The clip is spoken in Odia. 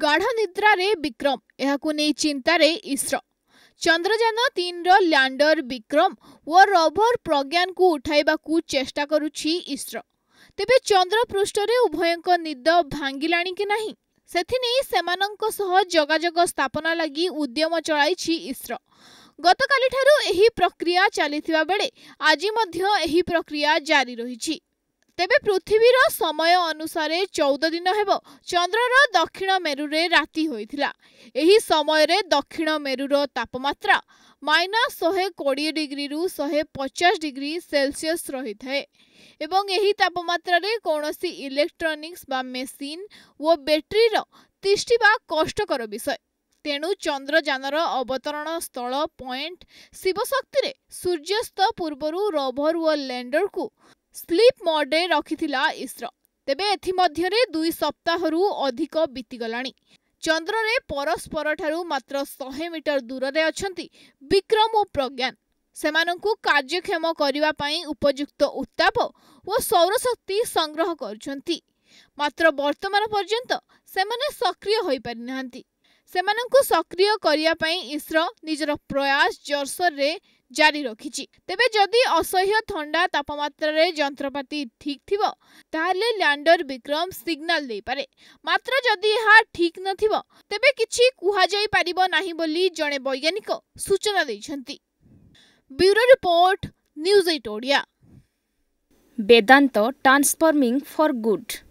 ଗାଢ଼ ନିଦ୍ରାରେ ବିକ୍ରମ ଏହାକୁ ନେଇ ଚିନ୍ତାରେ ଇସ୍ରୋ ଚନ୍ଦ୍ରଯାନ ତିନିର ଲ୍ୟାଣ୍ଡର ବିକ୍ରମ ଓ ରଭର ପ୍ରଜ୍ଞାନକୁ ଉଠାଇବାକୁ ଚେଷ୍ଟା କରୁଛି ଇସ୍ରୋ ତେବେ ଚନ୍ଦ୍ରପୃଷ୍ଠରେ ଉଭୟଙ୍କ ନିଦ ଭାଙ୍ଗିଲାଣି କି ନାହିଁ ସେଥିନେଇ ସେମାନଙ୍କ ସହ ଯୋଗାଯୋଗ ସ୍ଥାପନା ଲାଗି ଉଦ୍ୟମ ଚଳାଇଛି ଇସ୍ରୋ ଗତକାଲିଠାରୁ ଏହି ପ୍ରକ୍ରିୟା ଚାଲିଥିବା ବେଳେ ଆଜି ମଧ୍ୟ ଏହି ପ୍ରକ୍ରିୟା ଜାରି ରହିଛି ତେବେ ପୃଥିବୀର ସମୟ ଅନୁସାରେ ଚଉଦ ଦିନ ହେବ ଚନ୍ଦ୍ରର ଦକ୍ଷିଣ ମେରୁରେ ରାତି ହୋଇଥିଲା ଏହି ସମୟରେ ଦକ୍ଷିଣ ମେରୁର ତାପମାତ୍ରା ମାଇନସ୍ ଶହେ କୋଡ଼ିଏ ଡିଗ୍ରୀରୁ ଶହେ ପଚାଶ ଡିଗ୍ରୀ ସେଲସିୟସ୍ ରହିଥାଏ ଏବଂ ଏହି ତାପମାତ୍ରାରେ କୌଣସି ଇଲେକ୍ଟ୍ରୋନିକ୍ସ ବା ମେସିନ୍ ଓ ବ୍ୟାଟେରୀର ତିଷ୍ଠିବା କଷ୍ଟକର ବିଷୟ ତେଣୁ ଚନ୍ଦ୍ରଯାନର ଅବତରଣ ସ୍ଥଳ ପଏଣ୍ଟ ଶିବଶକ୍ତିରେ ସୂର୍ଯ୍ୟାସ୍ତ ପୂର୍ବରୁ ରୋଭର୍ ଓ ଲ୍ୟାଣ୍ଡରକୁ ସ୍ଲିପ୍ ମୋଡ଼୍ରେ ରଖିଥିଲା ଇସ୍ରୋ ତେବେ ଏଥିମଧ୍ୟରେ ଦୁଇ ସପ୍ତାହରୁ ଅଧିକ ବିତିଗଲାଣି ଚନ୍ଦ୍ରରେ ପରସ୍ପରଠାରୁ ମାତ୍ର ଶହେ ମିଟର ଦୂରରେ ଅଛନ୍ତି ବିକ୍ରମ ଓ ପ୍ରଜ୍ଞାନ ସେମାନଙ୍କୁ କାର୍ଯ୍ୟକ୍ଷମ କରିବା ପାଇଁ ଉପଯୁକ୍ତ ଉତ୍ତାପ ଓ ସୌରଶକ୍ତି ସଂଗ୍ରହ କରୁଛନ୍ତି ମାତ୍ର ବର୍ତ୍ତମାନ ପର୍ଯ୍ୟନ୍ତ ସେମାନେ ସକ୍ରିୟ ହୋଇପାରିନାହାନ୍ତି ସେମାନଙ୍କୁ ସକ୍ରିୟ କରିବା ପାଇଁ ଇସ୍ରୋ ନିଜର ପ୍ରୟାସ ଜର୍ସରରେ ଜାରି ରଖିଛି ତେବେ ଯଦି ଅସହ୍ୟ ଥଣ୍ଡା ତାପମାତ୍ରାରେ ଯନ୍ତ୍ରପାତି ଠିକ୍ ଥିବ ତାହେଲେ ଲ୍ୟାଣ୍ଡର ବିକ୍ରମ ସିଗ୍ନାଲ ଦେଇପାରେ ମାତ୍ର ଯଦି ଏହା ଠିକ୍ ନଥିବ ତେବେ କିଛି କୁହାଯାଇପାରିବ ନାହିଁ ବୋଲି ଜଣେ ବୈଜ୍ଞାନିକ ସୂଚନା ଦେଇଛନ୍ତି bureau report news eight Odia Vedanta transforming for good